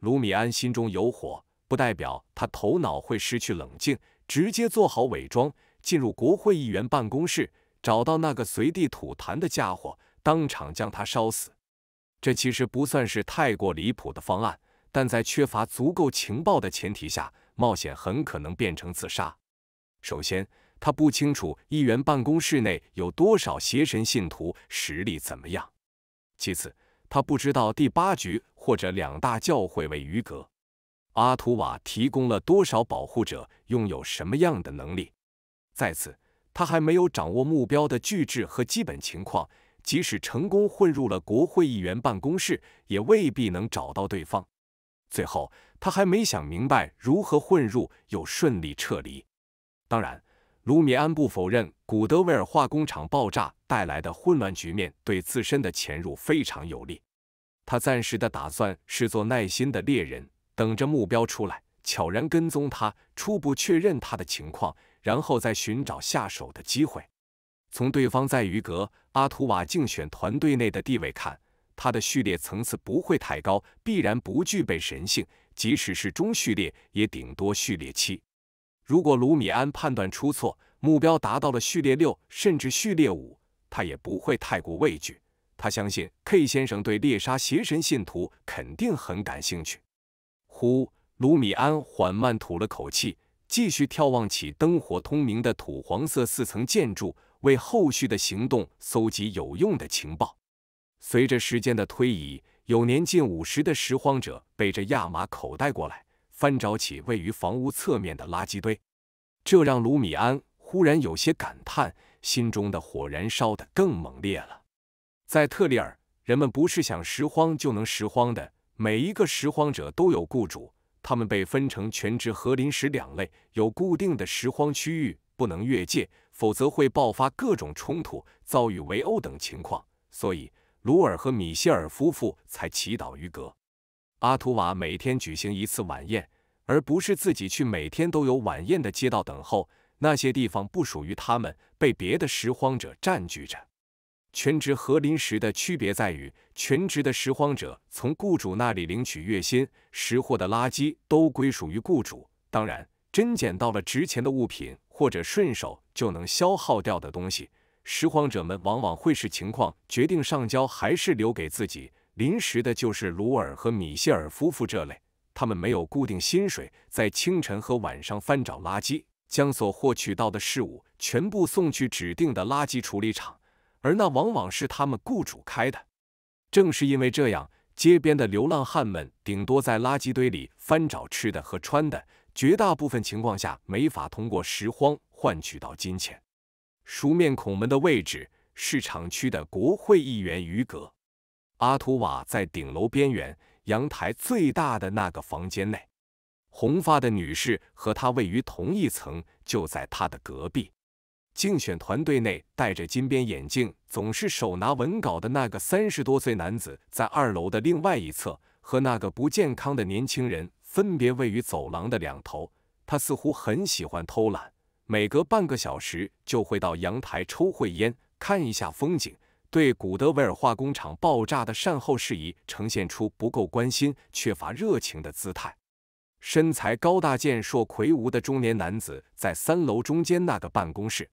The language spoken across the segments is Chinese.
卢米安心中有火，不代表他头脑会失去冷静。直接做好伪装，进入国会议员办公室，找到那个随地吐痰的家伙，当场将他烧死。这其实不算是太过离谱的方案，但在缺乏足够情报的前提下，冒险很可能变成自杀。首先，他不清楚议员办公室内有多少邪神信徒，实力怎么样；其次，他不知道第八局。或者两大教会为鱼格。阿图瓦提供了多少保护者，拥有什么样的能力？在此，他还没有掌握目标的巨制和基本情况，即使成功混入了国会议员办公室，也未必能找到对方。最后，他还没想明白如何混入又顺利撤离。当然，卢米安不否认古德维尔化工厂爆炸带来的混乱局面对自身的潜入非常有利。他暂时的打算是做耐心的猎人，等着目标出来，悄然跟踪他，初步确认他的情况，然后再寻找下手的机会。从对方在于格阿图瓦竞选团队内的地位看，他的序列层次不会太高，必然不具备神性，即使是中序列，也顶多序列七。如果卢米安判断出错，目标达到了序列六，甚至序列五，他也不会太过畏惧。他相信 K 先生对猎杀邪神信徒肯定很感兴趣。呼，卢米安缓慢吐了口气，继续眺望起灯火通明的土黄色四层建筑，为后续的行动搜集有用的情报。随着时间的推移，有年近五十的拾荒者背着亚麻口袋过来，翻找起位于房屋侧面的垃圾堆。这让卢米安忽然有些感叹，心中的火燃烧得更猛烈了。在特里尔，人们不是想拾荒就能拾荒的。每一个拾荒者都有雇主，他们被分成全职和临时两类，有固定的拾荒区域，不能越界，否则会爆发各种冲突，遭遇围殴等情况。所以，鲁尔和米歇尔夫妇才祈祷于格。阿图瓦每天举行一次晚宴，而不是自己去每天都有晚宴的街道等候。那些地方不属于他们，被别的拾荒者占据着。全职和临时的区别在于，全职的拾荒者从雇主那里领取月薪，拾获的垃圾都归属于雇主。当然，真捡到了值钱的物品或者顺手就能消耗掉的东西，拾荒者们往往会视情况决定上交还是留给自己。临时的，就是卢尔和米歇尔夫妇这类，他们没有固定薪水，在清晨和晚上翻找垃圾，将所获取到的事物全部送去指定的垃圾处理厂。而那往往是他们雇主开的。正是因为这样，街边的流浪汉们顶多在垃圾堆里翻找吃的和穿的，绝大部分情况下没法通过拾荒换取到金钱。熟面孔们的位置是厂区的国会议员于格·阿图瓦在顶楼边缘阳台最大的那个房间内。红发的女士和他位于同一层，就在他的隔壁。竞选团队内戴着金边眼镜、总是手拿文稿的那个三十多岁男子，在二楼的另外一侧，和那个不健康的年轻人分别位于走廊的两头。他似乎很喜欢偷懒，每隔半个小时就会到阳台抽会烟，看一下风景。对古德维尔化工厂爆炸的善后事宜，呈现出不够关心、缺乏热情的姿态。身材高大健硕、魁梧的中年男子，在三楼中间那个办公室。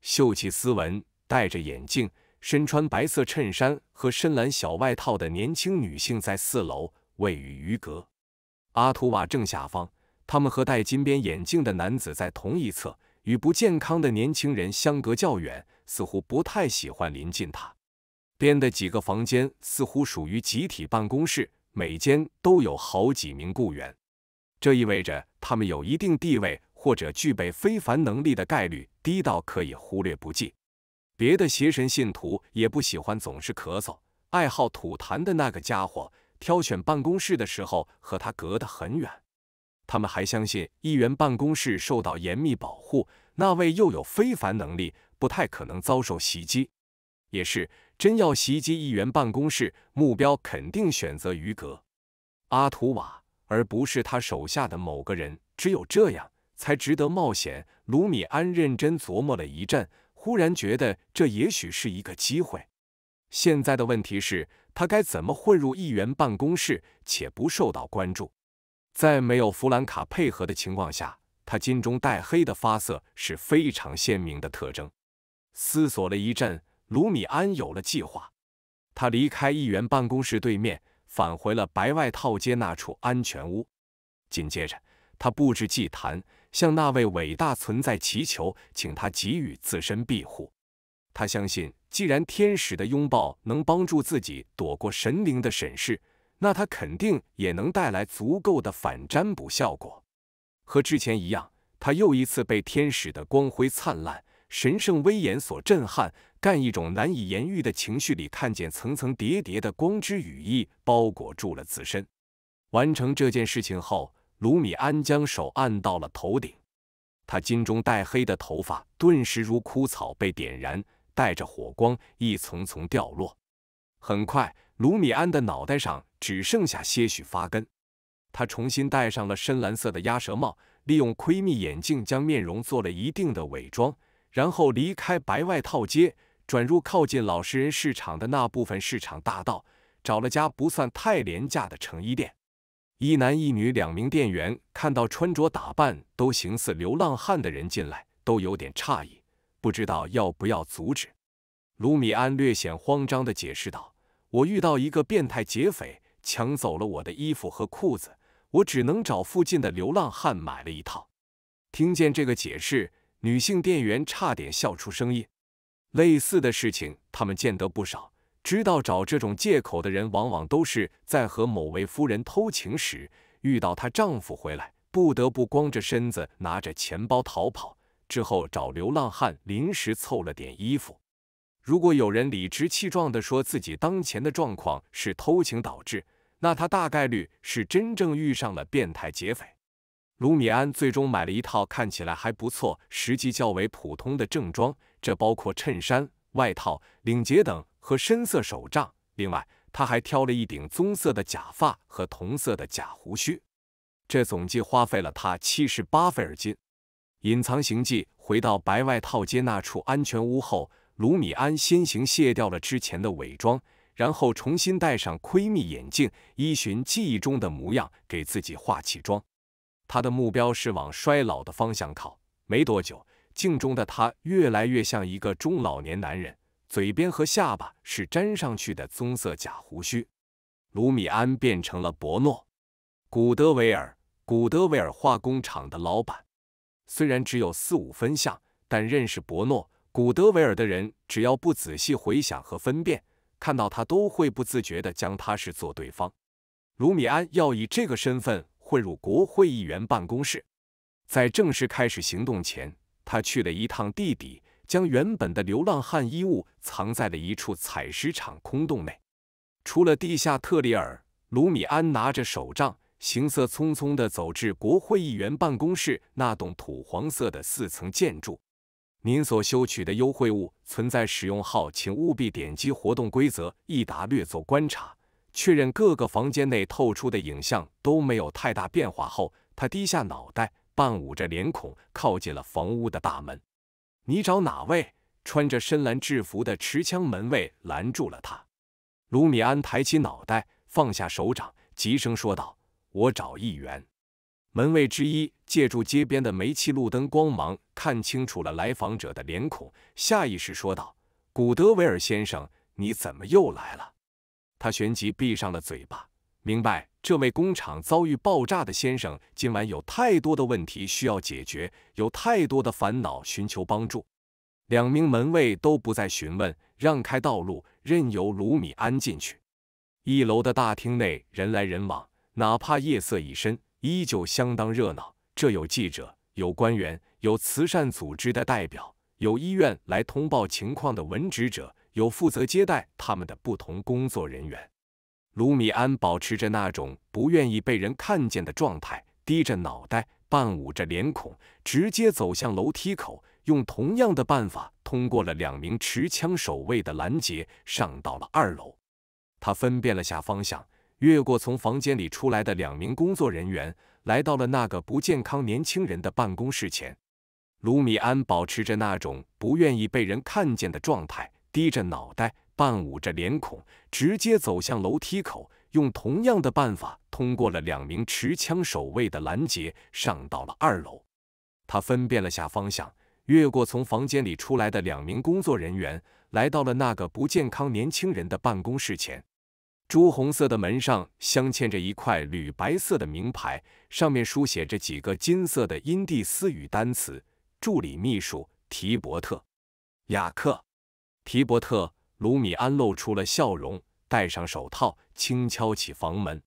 秀气斯文，戴着眼镜，身穿白色衬衫和深蓝小外套的年轻女性在四楼，位于鱼阁阿图瓦正下方。他们和戴金边眼镜的男子在同一侧，与不健康的年轻人相隔较远，似乎不太喜欢临近他。边的几个房间似乎属于集体办公室，每间都有好几名雇员，这意味着他们有一定地位。或者具备非凡能力的概率低到可以忽略不计。别的邪神信徒也不喜欢总是咳嗽、爱好吐痰的那个家伙。挑选办公室的时候，和他隔得很远。他们还相信议员办公室受到严密保护，那位又有非凡能力，不太可能遭受袭击。也是，真要袭击议员办公室，目标肯定选择于格·阿图瓦，而不是他手下的某个人。只有这样。才值得冒险。卢米安认真琢磨了一阵，忽然觉得这也许是一个机会。现在的问题是他该怎么混入议员办公室且不受到关注。在没有弗兰卡配合的情况下，他金中带黑的发色是非常鲜明的特征。思索了一阵，卢米安有了计划。他离开议员办公室对面，返回了白外套街那处安全屋。紧接着，他布置祭坛。向那位伟大存在祈求，请他给予自身庇护。他相信，既然天使的拥抱能帮助自己躲过神灵的审视，那他肯定也能带来足够的反占卜效果。和之前一样，他又一次被天使的光辉灿烂、神圣威严所震撼，干一种难以言喻的情绪里，看见层层叠叠的光之羽翼包裹住了自身。完成这件事情后。卢米安将手按到了头顶，他金中带黑的头发顿时如枯草被点燃，带着火光一层层掉落。很快，卢米安的脑袋上只剩下些许发根。他重新戴上了深蓝色的鸭舌帽，利用窥密眼镜将面容做了一定的伪装，然后离开白外套街，转入靠近老实人市场的那部分市场大道，找了家不算太廉价的成衣店。一男一女两名店员看到穿着打扮都形似流浪汉的人进来，都有点诧异，不知道要不要阻止。卢米安略显慌张的解释道：“我遇到一个变态劫匪，抢走了我的衣服和裤子，我只能找附近的流浪汉买了一套。”听见这个解释，女性店员差点笑出声音。类似的事情他们见得不少。知道找这种借口的人，往往都是在和某位夫人偷情时遇到她丈夫回来，不得不光着身子拿着钱包逃跑，之后找流浪汉临时凑了点衣服。如果有人理直气壮地说自己当前的状况是偷情导致，那他大概率是真正遇上了变态劫匪。卢米安最终买了一套看起来还不错，实际较为普通的正装，这包括衬衫、外套、领结等。和深色手杖，另外他还挑了一顶棕色的假发和同色的假胡须，这总计花费了他七十八费尔金。隐藏行迹，回到白外套街那处安全屋后，卢米安先行卸掉了之前的伪装，然后重新戴上窥密眼镜，依循记忆中的模样给自己化起妆。他的目标是往衰老的方向靠，没多久，镜中的他越来越像一个中老年男人。嘴边和下巴是粘上去的棕色假胡须，卢米安变成了伯诺·古德维尔，古德维尔化工厂的老板。虽然只有四五分像，但认识伯诺·古德维尔的人，只要不仔细回想和分辨，看到他都会不自觉地将他是做对方。卢米安要以这个身份混入国会议员办公室，在正式开始行动前，他去了一趟地底。将原本的流浪汉衣物藏在了一处采石场空洞内。除了地下特里尔，卢米安拿着手杖，行色匆匆地走至国会议员办公室那栋土黄色的四层建筑。您所收取的优惠物存在使用号，请务必点击活动规则一达略作观察，确认各个房间内透出的影像都没有太大变化后，他低下脑袋，半捂着脸孔，靠近了房屋的大门。你找哪位？穿着深蓝制服的持枪门卫拦住了他。卢米安抬起脑袋，放下手掌，急声说道：“我找议员。”门卫之一借助街边的煤气路灯光芒，看清楚了来访者的脸孔，下意识说道：“古德维尔先生，你怎么又来了？”他旋即闭上了嘴巴，明白。这位工厂遭遇爆炸的先生今晚有太多的问题需要解决，有太多的烦恼寻求帮助。两名门卫都不再询问，让开道路，任由卢米安进去。一楼的大厅内人来人往，哪怕夜色已深，依旧相当热闹。这有记者，有官员，有慈善组织的代表，有医院来通报情况的文职者，有负责接待他们的不同工作人员。卢米安保持着那种不愿意被人看见的状态，低着脑袋，半捂着脸孔，直接走向楼梯口，用同样的办法通过了两名持枪守卫的拦截，上到了二楼。他分辨了下方向，越过从房间里出来的两名工作人员，来到了那个不健康年轻人的办公室前。卢米安保持着那种不愿意被人看见的状态，低着脑袋。半捂着脸孔，直接走向楼梯口，用同样的办法通过了两名持枪守卫的拦截，上到了二楼。他分辨了下方向，越过从房间里出来的两名工作人员，来到了那个不健康年轻人的办公室前。朱红色的门上镶嵌着一块铝白色的名牌，上面书写着几个金色的印第斯语单词：助理秘书提伯特·雅克·提伯特。卢米安露出了笑容，戴上手套，轻敲起房门。